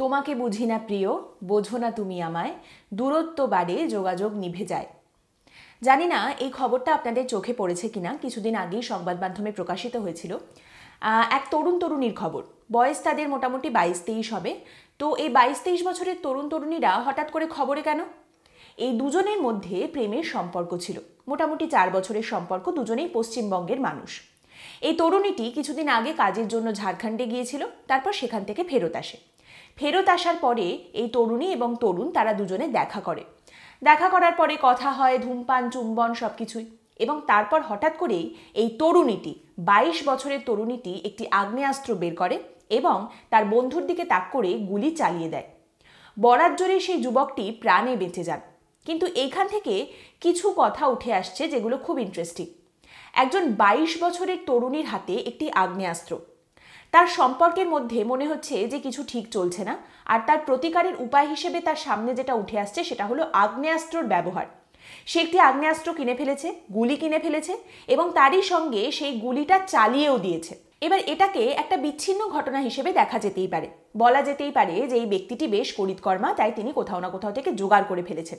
তোমাকে বুঝি না প্রিয় বোঝো না তুমি আমায় দূরত্ব বাড়ে যোগাযোগ নিভে যায় জানি না এই খবরটা আপনাদের চোখে পড়েছে কিনা কিছুদিন আগেই সংবাদ মাধ্যমে প্রকাশিত হয়েছিল এক তরুণ তরুণীর খবর বয়স তাদের মোটামুটি বাইশ তেইশ হবে তো এই বাইশ তেইশ বছরের তরুণ তরুণীরা হঠাৎ করে খবরে কেন এই দুজনের মধ্যে প্রেমের সম্পর্ক ছিল মোটামুটি চার বছরের সম্পর্ক দুজনেই পশ্চিমবঙ্গের মানুষ এই তরুণীটি কিছুদিন আগে কাজের জন্য ঝাড়খণ্ডে গিয়েছিল তারপর সেখান থেকে ফেরত আসে ফেরত আসার পরে এই তরুণী এবং তরুণ তারা দুজনে দেখা করে দেখা করার পরে কথা হয় ধূমপান চুম্বন সব কিছুই এবং তারপর হঠাৎ করেই এই তরুণীটি ২২ বছরের তরুণীটি একটি আগ্নেয়াস্ত্র বের করে এবং তার বন্ধুর দিকে তাক করে গুলি চালিয়ে দেয় বরাত জোরে সেই যুবকটি প্রাণে বেঁচে যান কিন্তু এইখান থেকে কিছু কথা উঠে আসছে যেগুলো খুব ইন্টারেস্টিং একজন ২২ বছরের তরুণীর হাতে একটি আগ্নেয়াস্ত্র তার সম্পর্কের মধ্যে মনে হচ্ছে যে কিছু ঠিক চলছে না আর তার প্রতিকারের উপায় হিসেবে তার সামনে যেটা উঠে আসছে সেটা হলো আগ্নেয়াস্ত্রর ব্যবহার সে একটি আগ্নেয়াস্ত্র কিনে ফেলেছে গুলি কিনে ফেলেছে এবং তারই সঙ্গে সেই গুলিটা চালিয়েও দিয়েছে এবার এটাকে একটা বিচ্ছিন্ন ঘটনা হিসেবে দেখা যেতেই পারে বলা যেতেই পারে যে এই ব্যক্তিটি বেশ করিতকর্মা তাই তিনি কোথাও না কোথাও থেকে জোগাড় করে ফেলেছেন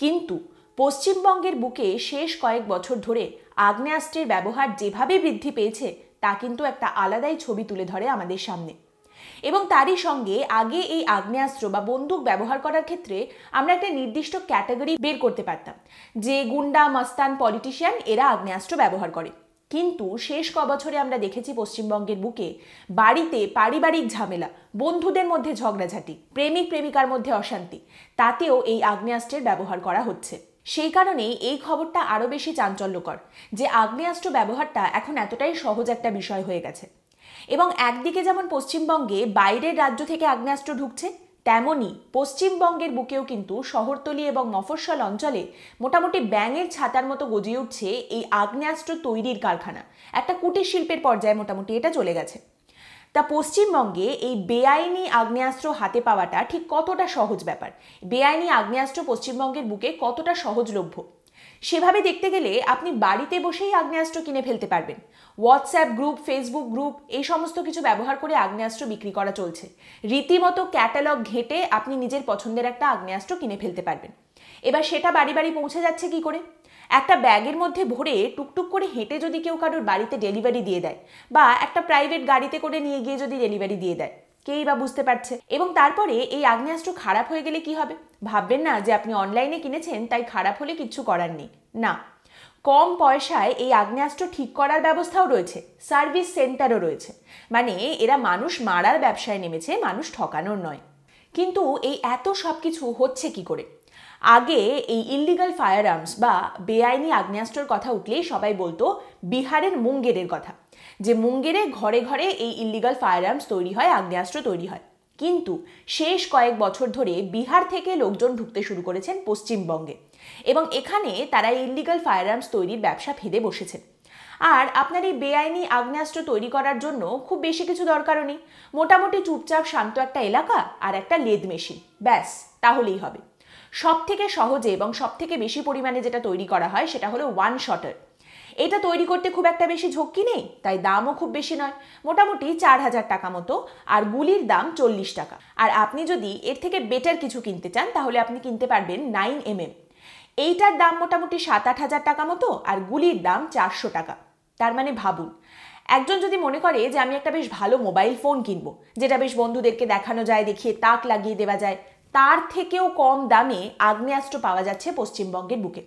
কিন্তু পশ্চিমবঙ্গের বুকে শেষ কয়েক বছর ধরে আগ্নেয়াস্ত্রের ব্যবহার যেভাবে বৃদ্ধি পেয়েছে তা কিন্তু একটা আলাদাই ছবি তুলে ধরে আমাদের সামনে এবং তারই সঙ্গে আগে এই আগ্নেয়াস্ত্র বা বন্দুক ব্যবহার করার ক্ষেত্রে আমরা একটা নির্দিষ্ট ক্যাটাগরি বের করতে পারতাম যে গুন্ডা মাস্তান পলিটিশিয়ান এরা আগ্নেয়াস্ত্র ব্যবহার করে কিন্তু শেষ ক বছরে আমরা দেখেছি পশ্চিমবঙ্গের বুকে বাড়িতে পারিবারিক ঝামেলা বন্ধুদের মধ্যে ঝগড়াঝাটি প্রেমিক প্রেমিকার মধ্যে অশান্তি তাতেও এই আগ্নেয়াস্ত্রের ব্যবহার করা হচ্ছে সেই কারণেই এই খবরটা আরও বেশি চাঞ্চল্যকর যে আগ্নেয়াস্ত্র ব্যবহারটা এখন এতটাই সহজ একটা বিষয় হয়ে গেছে এবং একদিকে যেমন পশ্চিমবঙ্গে বাইরের রাজ্য থেকে আগ্নেয়াস্ত্র ঢুকছে তেমনই পশ্চিমবঙ্গের বুকেও কিন্তু শহরতলি এবং মফস্বল অঞ্চলে মোটামুটি ব্যাঙের ছাতার মতো গজিয়ে উঠছে এই আগ্নেয়াস্ত্র তৈরির কারখানা একটা কুটির শিল্পের পর্যায়ে মোটামুটি এটা চলে গেছে তা পশ্চিমবঙ্গে এই বেআইনি আগ্নেয়াস্ত্র হাতে পাওয়াটা ঠিক কতটা সহজ ব্যাপার বেআইনি আগ্নেয়াস্ত্র পশ্চিমবঙ্গের বুকে কতটা সহজলভ্য সেভাবে দেখতে গেলে আপনি বাড়িতে বসেই আগ্নেয়াস্ত্র কিনে ফেলতে পারবেন হোয়াটসঅ্যাপ গ্রুপ ফেসবুক গ্রুপ এই সমস্ত কিছু ব্যবহার করে আগ্নেয়াস্ত্র বিক্রি করা চলছে রীতিমতো ক্যাটালগ ঘেটে আপনি নিজের পছন্দের একটা আগ্নেয়াস্ত্র কিনে ফেলতে পারবেন এবার সেটা বাড়ি বাড়ি পৌঁছে যাচ্ছে কি করে একটা ব্যাগের মধ্যে ভরে টুকটুক করে হেঁটে যদি কেউ কারোর বাড়িতে ডেলিভারি দিয়ে দেয় বা একটা প্রাইভেট গাড়িতে করে নিয়ে গিয়ে যদি ডেলিভারি দিয়ে দেয় কেই বা বুঝতে পারছে এবং তারপরে এই আগ্নেয়াস্ত্র খারাপ হয়ে গেলে কি হবে ভাববেন না যে আপনি অনলাইনে কিনেছেন তাই খারাপ হলে কিচ্ছু করার নেই না কম পয়সায় এই আগ্নেয়াস্ত্র ঠিক করার ব্যবস্থাও রয়েছে সার্ভিস সেন্টারও রয়েছে মানে এরা মানুষ মারার ব্যবসায় নেমেছে মানুষ ঠকানোর নয় কিন্তু এই এত সব কিছু হচ্ছে কি করে আগে এই ইল্লিগাল ফায়ার আর্মস বা বেআইনি আগ্নেয়াস্ত্রর কথা উঠলেই সবাই বলতো বিহারের মুঙ্গেরের কথা যে মুঙ্গেরে ঘরে ঘরে এই ইল্লিগাল ফায়ার আর্মস তৈরি হয় আগ্নেয়াস্ত্র তৈরি হয় কিন্তু শেষ কয়েক বছর ধরে বিহার থেকে লোকজন ঢুকতে শুরু করেছেন পশ্চিমবঙ্গে এবং এখানে তারা ইল্লিগাল ফায়ার আর্মস তৈরির ব্যবসা ফেঁদে বসেছেন আর আপনার এই বেআইনি আগ্নেয়াস্ত্র তৈরি করার জন্য খুব বেশি কিছু দরকারও নেই মোটামুটি চুপচাপ শান্ত একটা এলাকা আর একটা লেদ মেশিন ব্যাস তাহলেই হবে সব থেকে সহজে এবং সব থেকে বেশি পরিমাণে যেটা তৈরি করা হয় সেটা হলো ওয়ান শটার এটা তৈরি করতে খুব একটা বেশি ঝক্কি নেই তাই দামও খুব বেশি নয় মোটামুটি চার হাজার টাকা মতো আর গুলির দাম চল্লিশ টাকা আর আপনি যদি এর থেকে বেটার কিছু কিনতে চান তাহলে আপনি কিনতে পারবেন নাইন এম এম এইটার দাম মোটামুটি সাত আট হাজার টাকা মতো আর গুলির দাম চারশো টাকা তার মানে ভাবুন একজন যদি মনে করে যে আমি একটা বেশ ভালো মোবাইল ফোন কিনবো যেটা বেশ বন্ধুদেরকে দেখানো যায় দেখিয়ে তাক লাগিয়ে দেওয়া যায় তার থেকেও কম দামে আগ্নেয়াস্ত্র পাওয়া যাচ্ছে পশ্চিমবঙ্গের বুকে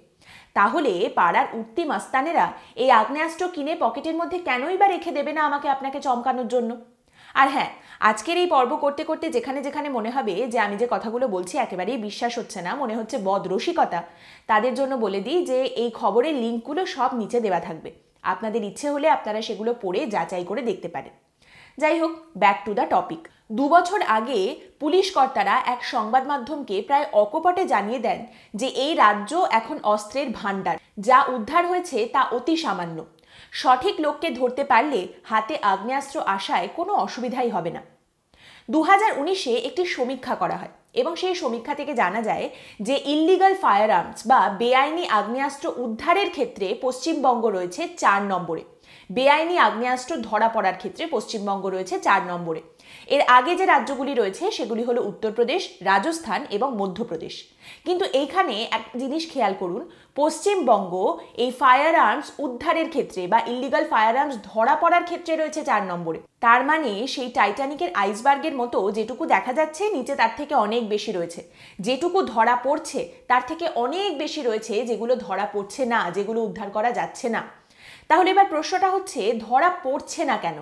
তাহলে পাড়ার উঠতি মাস্তানেরা এই আগ্নেয়াস্ত্র কিনে পকেটের মধ্যে কেনই বা রেখে দেবে না আমাকে আপনাকে চমকানোর জন্য আর হ্যাঁ আজকের এই পর্ব করতে করতে যেখানে যেখানে মনে হবে যে আমি যে কথাগুলো বলছি একেবারেই বিশ্বাস হচ্ছে না মনে হচ্ছে বদরসিকতা তাদের জন্য বলে দিই যে এই খবরের লিঙ্কগুলো সব নিচে দেওয়া থাকবে আপনাদের ইচ্ছে হলে আপনারা সেগুলো পড়ে যাচাই করে দেখতে পারেন যাই হোক ব্যাক টু দ্য টপিক দুবছর আগে পুলিশ কর্তারা এক সংবাদ মাধ্যমকে প্রায় অকপটে জানিয়ে দেন যে এই রাজ্য এখন অস্ত্রের ভাণ্ডার যা উদ্ধার হয়েছে তা অতি সামান্য সঠিক লোককে ধরতে পারলে হাতে আগ্নেয়াস্ত্র আসায় কোনো অসুবিধাই হবে না দু হাজার উনিশে একটি সমীক্ষা করা হয় এবং সেই সমীক্ষা থেকে জানা যায় যে ইল্লিগাল ফায়ার আর্মস বা বেআইনি আগ্নেয়াস্ত্র উদ্ধারের ক্ষেত্রে পশ্চিমবঙ্গ রয়েছে চার নম্বরে বেআইনি আগ্নেয়াস্ত্র ধরা পড়ার ক্ষেত্রে পশ্চিমবঙ্গ রয়েছে চার নম্বরে এর আগে যে রাজ্যগুলি রয়েছে সেগুলি হলো উত্তরপ্রদেশ রাজস্থান এবং মধ্যপ্রদেশ কিন্তু এইখানে এক জিনিস খেয়াল করুন পশ্চিমবঙ্গ এই ফায়ার আর্মস উদ্ধারের ক্ষেত্রে বা ইলিগাল ফায়ার আর্মস ধরা পড়ার ক্ষেত্রে রয়েছে চার নম্বরে তার মানে সেই টাইটানিকের আইসবার্গের মতো যেটুকু দেখা যাচ্ছে নিচে তার থেকে অনেক বেশি রয়েছে যেটুকু ধরা পড়ছে তার থেকে অনেক বেশি রয়েছে যেগুলো ধরা পড়ছে না যেগুলো উদ্ধার করা যাচ্ছে না তাহলে এবার প্রশ্নটা হচ্ছে ধরা পড়ছে না কেন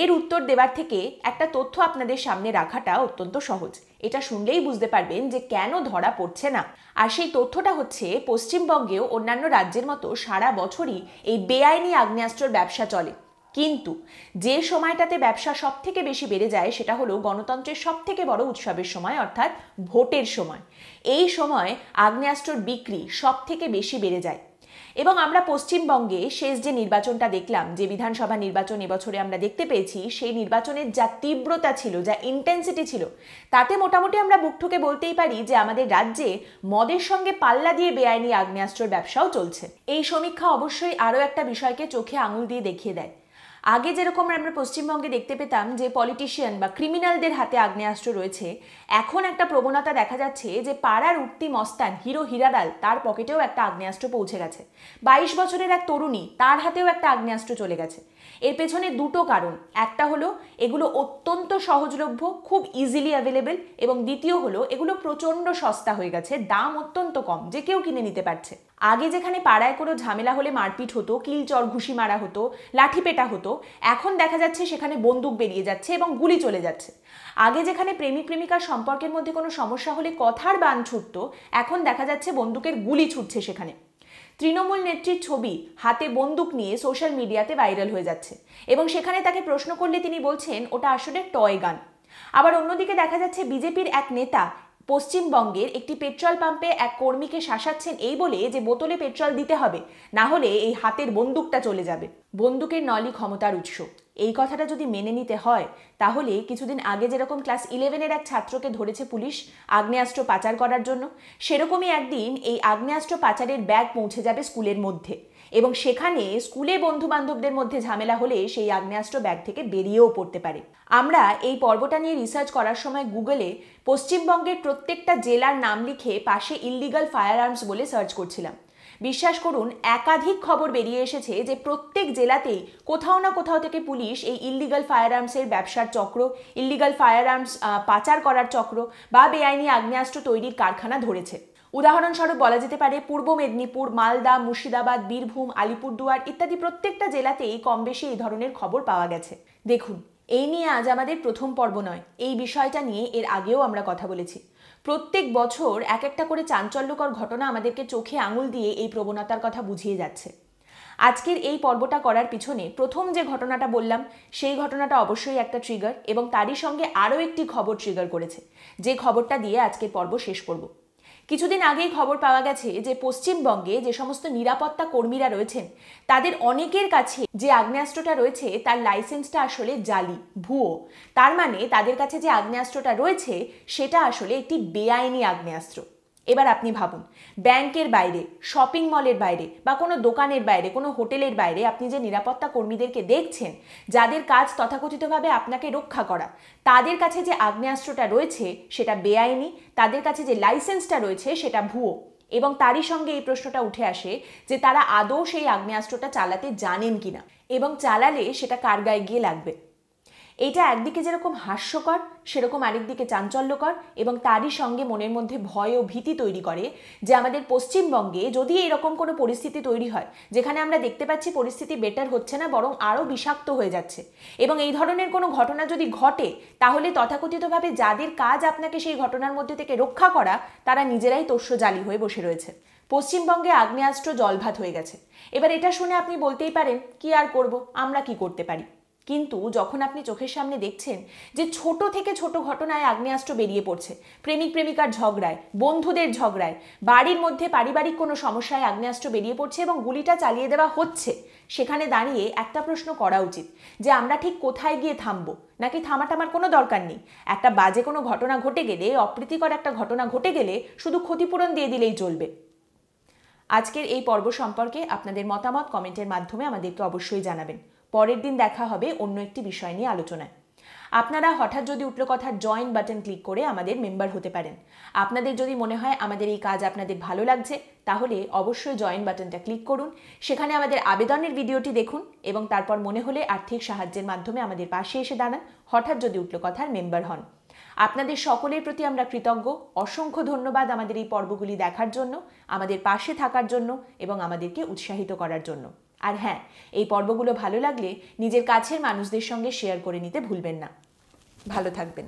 এর উত্তর দেবার থেকে একটা তথ্য আপনাদের সামনে রাখাটা অত্যন্ত সহজ এটা শুনলেই বুঝতে পারবেন যে কেন ধরা পড়ছে না আর সেই তথ্যটা হচ্ছে পশ্চিমবঙ্গেও অন্যান্য রাজ্যের মতো সারা বছরই এই বেআইনি আগ্নেয়াস্ত্রর ব্যবসা চলে কিন্তু যে সময়টাতে ব্যবসা সব থেকে বেশি বেড়ে যায় সেটা হলো গণতন্ত্রের সব থেকে বড় উৎসবের সময় অর্থাৎ ভোটের সময় এই সময় আগ্নেয়াস্ত্রর বিক্রি সব থেকে বেশি বেড়ে যায় এবং আমরা পশ্চিমবঙ্গে শেষ যে নির্বাচনটা দেখলাম যে বিধানসভা নির্বাচন এবছরে আমরা দেখতে পেয়েছি সেই নির্বাচনের যা তীব্রতা ছিল যা ইন্টেন্সিটি ছিল তাতে মোটামুটি আমরা বুক ঠুকে বলতেই পারি যে আমাদের রাজ্যে মদের সঙ্গে পাল্লা দিয়ে বেআইনি আগ্নেয়াস্ত্রের ব্যবসাও চলছে এই সমীক্ষা অবশ্যই আরও একটা বিষয়কে চোখে আঙুল দিয়ে দেখিয়ে দেয় আগে যেরকম আমরা পশ্চিমবঙ্গে দেখতে পেতাম যে পলিটিশিয়ান বা ক্রিমিনালদের হাতে আগ্নেয়াস্ত্র রয়েছে এখন একটা প্রবণতা দেখা যাচ্ছে যে পাড়ার উঠতি মস্তান হিরো হিরাদাল তার পকেটেও একটা আগ্নেয়াস্ত্র পৌঁছে গেছে বাইশ বছরের এক তরুণী তার হাতেও একটা আগ্নেয়াস্ত্র চলে গেছে এর পেছনে দুটো কারণ একটা হলো এগুলো অত্যন্ত সহজলভ্য খুব ইজিলি অ্যাভেলেবেল এবং দ্বিতীয় হলো এগুলো প্রচণ্ড সস্তা হয়ে গেছে দাম অত্যন্ত কম যে কেউ কিনে নিতে পারছে আগে যেখানে পাড়ায় কোনো ঝামেলা হলে মারপিট হতো কিলচর ঘুষি মারা হতো লাঠি পেটা হতো এখন দেখা যাচ্ছে সেখানে বন্দুক বেরিয়ে যাচ্ছে এবং গুলি চলে যাচ্ছে আগে যেখানে প্রেমিক প্রেমিকার সম্পর্কের মধ্যে কোনো সমস্যা হলে কথার বান ছুটত এখন দেখা যাচ্ছে বন্দুকের গুলি ছুটছে সেখানে তৃণমূল নেত্রীর ছবি হাতে বন্দুক নিয়ে সোশ্যাল মিডিয়াতে ভাইরাল হয়ে যাচ্ছে এবং সেখানে তাকে প্রশ্ন করলে তিনি বলছেন ওটা আসলে টয় গান আবার অন্যদিকে দেখা যাচ্ছে বিজেপির এক নেতা পশ্চিমবঙ্গের একটি পেট্রোল পাম্পে এক কর্মীকে শাসাচ্ছেন এই বলে যে বোতলে পেট্রোল দিতে হবে না হলে এই হাতের বন্দুকটা চলে যাবে বন্দুকের নলি ক্ষমতার উৎস এই কথাটা যদি মেনে নিতে হয় তাহলে কিছুদিন আগে যেরকম ক্লাস ইলেভেনের এক ছাত্রকে ধরেছে পুলিশ আগ্নেয়াস্ত্র পাচার করার জন্য সেরকমই একদিন এই আগ্নেয়াস্ত্র পাচারের ব্যাগ পৌঁছে যাবে স্কুলের মধ্যে এবং সেখানে স্কুলে বন্ধু বান্ধবদের মধ্যে ঝামেলা হলে সেই আগ্নেয়াস্ত্র ব্যাগ থেকে বেরিয়েও পড়তে পারে আমরা এই পর্বটা নিয়ে রিসার্চ করার সময় গুগলে পশ্চিমবঙ্গের প্রত্যেকটা জেলার নাম লিখে পাশে ইলিগাল ফায়ার আর্মস বলে সার্চ করছিলাম বিশ্বাস করুন একাধিক খবর বেরিয়ে এসেছে যে প্রত্যেক জেলাতেই কোথাও না কোথাও থেকে পুলিশ এই ইলিগাল ফায়ার আর্মসের ব্যবসার চক্র ইলিগাল ফায়ার আর্মস পাচার করার চক্র বা বেআইনি আগ্নেয়াস্ত্র তৈরির কারখানা ধরেছে উদাহরণস্বরূপ বলা যেতে পারে পূর্ব মেদিনীপুর মালদা মুর্শিদাবাদ বীরভূম আলিপুরদুয়ার ইত্যাদি প্রত্যেকটা জেলাতেই কম বেশি এই ধরনের খবর পাওয়া গেছে দেখুন এই নিয়ে আজ আমাদের প্রথম পর্ব নয় এই বিষয়টা নিয়ে এর আগেও আমরা কথা বলেছি প্রত্যেক বছর এক একটা করে চাঞ্চল্যকর ঘটনা আমাদেরকে চোখে আঙুল দিয়ে এই প্রবণতার কথা বুঝিয়ে যাচ্ছে আজকের এই পর্বটা করার পিছনে প্রথম যে ঘটনাটা বললাম সেই ঘটনাটা অবশ্যই একটা ট্রিগার এবং তারই সঙ্গে আরও একটি খবর ট্রিগার করেছে যে খবরটা দিয়ে আজকের পর্ব শেষ করব কিছুদিন আগেই খবর পাওয়া গেছে যে পশ্চিমবঙ্গে যে সমস্ত নিরাপত্তা কর্মীরা রয়েছেন তাদের অনেকের কাছে যে আগ্নেয়াস্ত্রটা রয়েছে তার লাইসেন্সটা আসলে জালি ভুয়ো তার মানে তাদের কাছে যে আগ্নেয়াস্ত্রটা রয়েছে সেটা আসলে একটি বেআইনি আগ্নেয়াস্ত্র এবার আপনি ভাবুন ব্যাংকের বাইরে শপিং মলের বাইরে বা কোনো দোকানের বাইরে কোনো হোটেলের বাইরে আপনি যে নিরাপত্তা কর্মীদেরকে দেখছেন যাদের কাজ তথাকথিতভাবে আপনাকে রক্ষা করা তাদের কাছে যে আগ্নেয়াস্ত্রটা রয়েছে সেটা বেআইনি তাদের কাছে যে লাইসেন্সটা রয়েছে সেটা ভুয়ো এবং তারই সঙ্গে এই প্রশ্নটা উঠে আসে যে তারা আদৌ সেই আগ্নেয়াস্ত্রটা চালাতে জানেন কিনা এবং চালালে সেটা কার গায়ে গিয়ে লাগবে এটা একদিকে যেরকম হাস্যকর সেরকম আরেকদিকে চাঞ্চল্যকর এবং তারই সঙ্গে মনের মধ্যে ভয় ও ভীতি তৈরি করে যে আমাদের পশ্চিমবঙ্গে যদি এরকম কোনো পরিস্থিতি তৈরি হয় যেখানে আমরা দেখতে পাচ্ছি পরিস্থিতি বেটার হচ্ছে না বরং আরও বিষাক্ত হয়ে যাচ্ছে এবং এই ধরনের কোনো ঘটনা যদি ঘটে তাহলে তথাকথিতভাবে যাদের কাজ আপনাকে সেই ঘটনার মধ্যে থেকে রক্ষা করা তারা নিজেরাই জালি হয়ে বসে রয়েছে পশ্চিমবঙ্গে আগ্নেয়াস্ত্র জলভাত হয়ে গেছে এবার এটা শুনে আপনি বলতেই পারেন কি আর করব আমরা কি করতে পারি কিন্তু যখন আপনি চোখের সামনে দেখছেন যে ছোট থেকে ছোট ঘটনায় আগ্নেয়াস্ত্র বেরিয়ে পড়ছে প্রেমিক প্রেমিকার ঝগড়ায় বন্ধুদের ঝগড়ায় বাড়ির মধ্যে পারিবারিক কোনো সমস্যায় আগ্নেয়াস্ত্র বেরিয়ে পড়ছে এবং গুলিটা চালিয়ে দেওয়া হচ্ছে সেখানে দাঁড়িয়ে একটা প্রশ্ন করা উচিত যে আমরা ঠিক কোথায় গিয়ে থামবো নাকি থামাটা আমার কোনো দরকার নেই একটা বাজে কোনো ঘটনা ঘটে গেলে অপ্রীতিকর একটা ঘটনা ঘটে গেলে শুধু ক্ষতিপূরণ দিয়ে দিলেই চলবে আজকের এই পর্ব সম্পর্কে আপনাদের মতামত কমেন্টের মাধ্যমে আমাদেরকে অবশ্যই জানাবেন পরের দিন দেখা হবে অন্য একটি বিষয় নিয়ে আলোচনায় আপনারা হঠাৎ যদি উঠলো কথার জয়েন বাটন ক্লিক করে আমাদের মেম্বার হতে পারেন আপনাদের যদি মনে হয় আমাদের এই কাজ আপনাদের ভালো লাগছে তাহলে অবশ্যই জয়েন বাটনটা ক্লিক করুন সেখানে আমাদের আবেদনের ভিডিওটি দেখুন এবং তারপর মনে হলে আর্থিক সাহায্যের মাধ্যমে আমাদের পাশে এসে দাঁড়ান হঠাৎ যদি উঠলো কথার মেম্বার হন আপনাদের সকলের প্রতি আমরা কৃতজ্ঞ অসংখ্য ধন্যবাদ আমাদের এই পর্বগুলি দেখার জন্য আমাদের পাশে থাকার জন্য এবং আমাদেরকে উৎসাহিত করার জন্য আর হ্যাঁ এই পর্বগুলো ভালো লাগলে নিজের কাছের মানুষদের সঙ্গে শেয়ার করে নিতে ভুলবেন না ভালো থাকবেন